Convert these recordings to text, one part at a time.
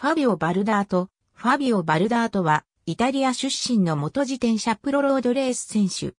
ファビオ・バルダート。ファビオ・バルダートは、イタリア出身の元自転車プロロードレース選手。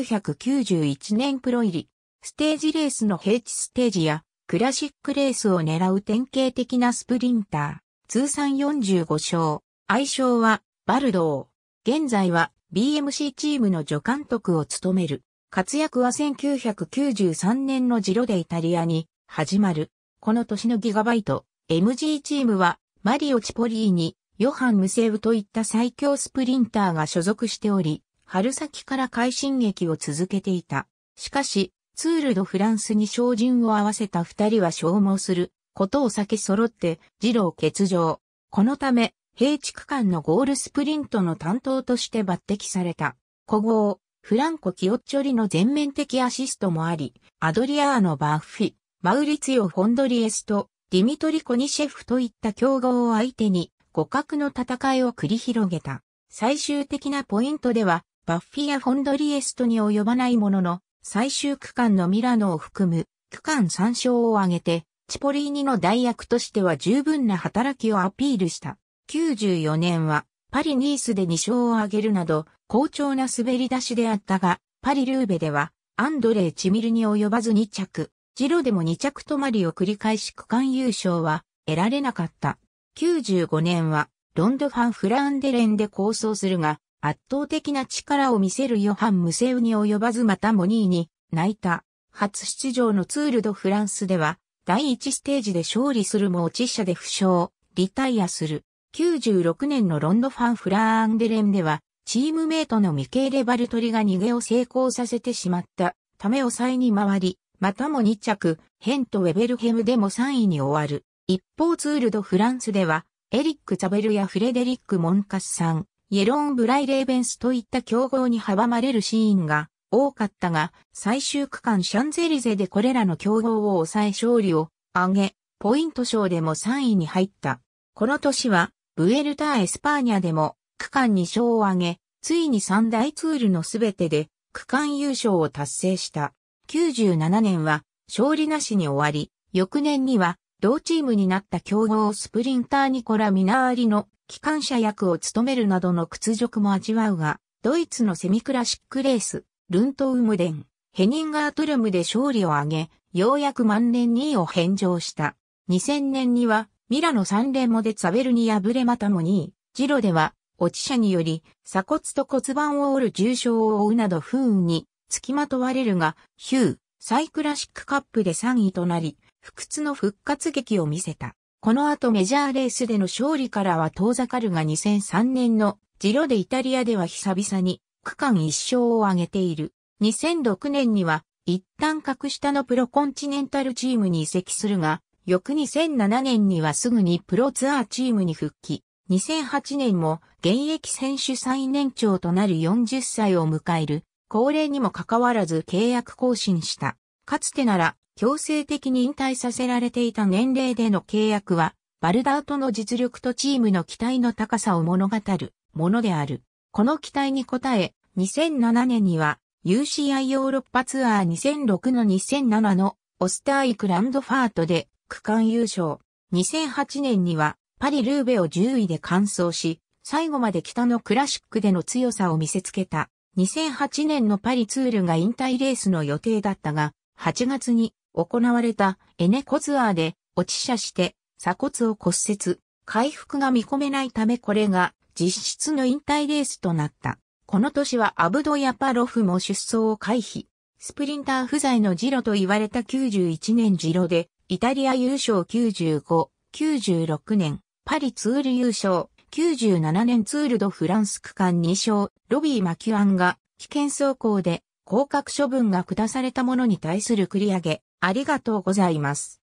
1991年プロ入り。ステージレースの平地ステージや、クラシックレースを狙う典型的なスプリンター。通算45勝。愛称は、バルドー。現在は、BMC チームの助監督を務める。活躍は1993年のジロでイタリアに始まる。この年のギガバイト、MG チームはマリオ・チポリーニ、ヨハン・ムセウといった最強スプリンターが所属しており、春先から快進撃を続けていた。しかし、ツール・ド・フランスに照準を合わせた二人は消耗することを避け揃って、二郎欠場。このため、平地区間のゴールスプリントの担当として抜擢された。古豪、フランコ・キオッチョリの全面的アシストもあり、アドリアーノ・バッフィ、マウリツィオ・フォンドリエスと、ディミトリ・コニシェフといった強豪を相手に互角の戦いを繰り広げた。最終的なポイントでは、バッフィア・フォンドリエストに及ばないものの、最終区間のミラノを含む区間3勝を挙げて、チポリーニの代役としては十分な働きをアピールした。94年はパリ・ニースで2勝を挙げるなど、好調な滑り出しであったが、パリ・ルーベではアンドレー・チミルに及ばず2着。ジロでも2着止まりを繰り返し区間優勝は得られなかった。95年はロンドファン・フランデレンで構想するが、圧倒的な力を見せるヨハン・ムセウに及ばずまたも2位に泣いた。初出場のツール・ド・フランスでは、第1ステージで勝利するも落ち者で負傷、リタイアする。96年のロンドファン・フラーンデレンでは、チームメイトのミケーレ・バルトリが逃げを成功させてしまったため抑えに回り、またも2着、ヘント・ウェベルヘムでも3位に終わる。一方ツール・ド・フランスでは、エリック・ザベルやフレデリック・モンカスさん、イエローン・ブライ・レーベンスといった競合に阻まれるシーンが多かったが、最終区間シャンゼリゼでこれらの競合を抑え勝利を上げ、ポイント賞でも3位に入った。この年は、ブエルタ・エスパーニャでも区間2勝を上げ、ついに三大ツールのすべてで区間優勝を達成した。97年は勝利なしに終わり、翌年には同チームになった強豪スプリンターニコラ・ミナーリの機関車役を務めるなどの屈辱も味わうが、ドイツのセミクラシックレース、ルントウムデン、ヘニンガートルムで勝利を挙げ、ようやく万年2位を返上した。2000年には、ミラノ3連モでツァベルに敗れまたも2位、ジロでは、落ち者により、鎖骨と骨盤を折る重傷を負うなど不運に付きまとわれるが、ヒュー、サイクラシックカップで3位となり、不屈の復活劇を見せた。この後メジャーレースでの勝利からは遠ざかるが2003年のジロでイタリアでは久々に区間一勝を挙げている。2006年には一旦格下のプロコンチネンタルチームに移籍するが、翌2007年にはすぐにプロツアーチームに復帰。2008年も現役選手最年長となる40歳を迎える高齢にもかかわらず契約更新した。かつてなら、強制的に引退させられていた年齢での契約は、バルダートの実力とチームの期待の高さを物語るものである。この期待に応え、2007年には UCI ヨーロッパツアー2006の2007のオスターイクランドファートで区間優勝。2008年にはパリ・ルーベを10位で完走し、最後まで北のクラシックでの強さを見せつけた。2008年のパリツールが引退レースの予定だったが、8月に行われたエネコツアーで落ち車して鎖骨を骨折、回復が見込めないためこれが実質の引退レースとなった。この年はアブドヤパロフも出走を回避。スプリンター不在のジロと言われた91年ジロで、イタリア優勝95、96年、パリツール優勝、97年ツール・ド・フランス区間2勝、ロビー・マキュアンが危険走行で降格処分が下されたものに対する繰り上げ、ありがとうございます。